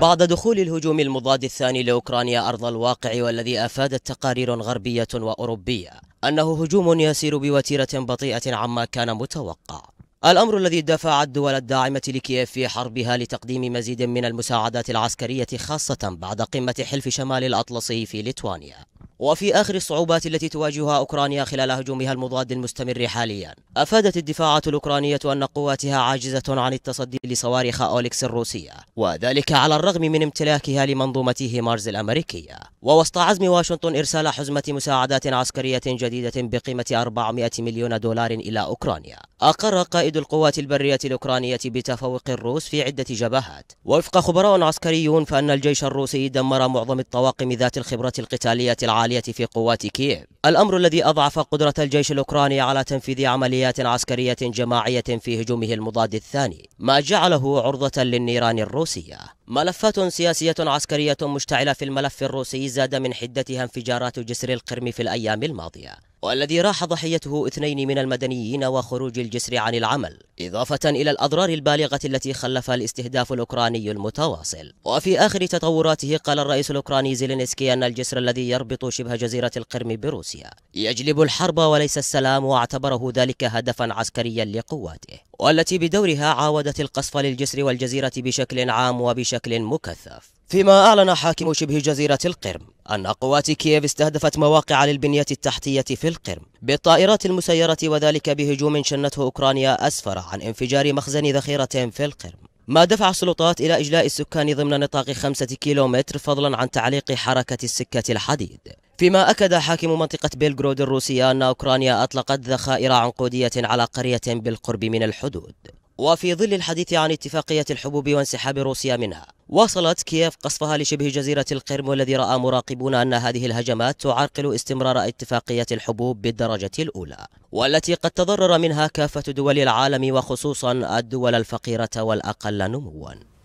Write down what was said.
بعد دخول الهجوم المضاد الثاني لأوكرانيا أرض الواقع والذي أفادت تقارير غربية وأوروبية أنه هجوم يسير بوتيرة بطيئة عما كان متوقع الأمر الذي دفع الدول الداعمة لكييف في حربها لتقديم مزيد من المساعدات العسكرية خاصة بعد قمة حلف شمال الأطلسي في ليتوانيا وفي آخر الصعوبات التي تواجهها أوكرانيا خلال هجومها المضاد المستمر حاليا أفادت الدفاعات الأوكرانية أن قواتها عاجزة عن التصدي لصواريخ أوليكس الروسية وذلك على الرغم من امتلاكها لمنظومة هيمارز الأمريكية ووسط عزم واشنطن إرسال حزمة مساعدات عسكرية جديدة بقيمة 400 مليون دولار إلى أوكرانيا أقر قائد القوات البرية الأوكرانية بتفوق الروس في عدة جبهات وفق خبراء عسكريون فأن الجيش الروسي دمر معظم الطواقم ذات الخبرة القتالية العالية في قوات كييف الأمر الذي أضعف قدرة الجيش الأوكراني على تنفيذ عمليات عسكرية جماعية في هجومه المضاد الثاني ما جعله عرضة للنيران الروسية ملفات سياسية عسكرية مشتعلة في الملف الروسي زاد من حدتها انفجارات جسر القرم في الأيام الماضية والذي راح ضحيته اثنين من المدنيين وخروج الجسر عن العمل إضافة إلى الأضرار البالغة التي خلفها الاستهداف الأوكراني المتواصل وفي آخر تطوراته قال الرئيس الأوكراني زيلينسكي أن الجسر الذي يربط شبه جزيرة القرم بروسيا يجلب الحرب وليس السلام واعتبره ذلك هدفا عسكريا لقواته والتي بدورها عاودت القصف للجسر والجزيرة بشكل عام وبشكل مكثف فيما أعلن حاكم شبه جزيرة القرم أن قوات كييف استهدفت مواقع للبنية التحتية في القرم بالطائرات المسيرة وذلك بهجوم شنته أوكرانيا أسفر عن انفجار مخزن ذخيرة في القرم ما دفع السلطات إلى إجلاء السكان ضمن نطاق خمسة كيلومتر فضلا عن تعليق حركة السكة الحديد فيما أكد حاكم منطقة بيلغرود الروسية أن أوكرانيا أطلقت ذخائر عنقودية على قرية بالقرب من الحدود وفي ظل الحديث عن اتفاقية الحبوب وانسحاب روسيا منها واصلت كييف قصفها لشبه جزيرة القرم والذي رأى مراقبون أن هذه الهجمات تعرقل استمرار اتفاقية الحبوب بالدرجة الأولى والتي قد تضرر منها كافة دول العالم وخصوصا الدول الفقيرة والأقل نمواً